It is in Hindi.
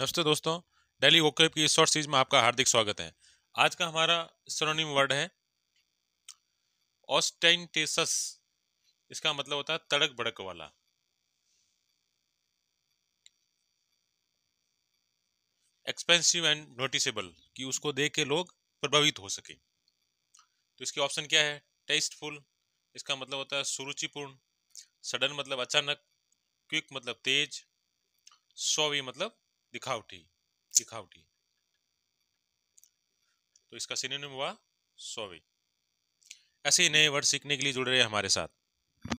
नमस्ते दोस्तों डेली वोकेब की इस शॉर्ट सीरीज में आपका हार्दिक स्वागत है आज का हमारा सरोनिम वर्ड है ऑस्टेंटेसस इसका मतलब होता है तड़क भड़क वाला एक्सपेंसिव एंड नोटिसेबल कि उसको देख के लोग प्रभावित हो सके तो इसके ऑप्शन क्या है टेस्टफुल इसका मतलब होता है सुरुचिपूर्ण सडन मतलब अचानक क्विक मतलब तेज सॉवी मतलब दिखावटी दिखावटी तो इसका सिनेम हुआ सोवे ऐसे ही नए वर्ड सीखने के लिए जुड़ रहे हैं हमारे साथ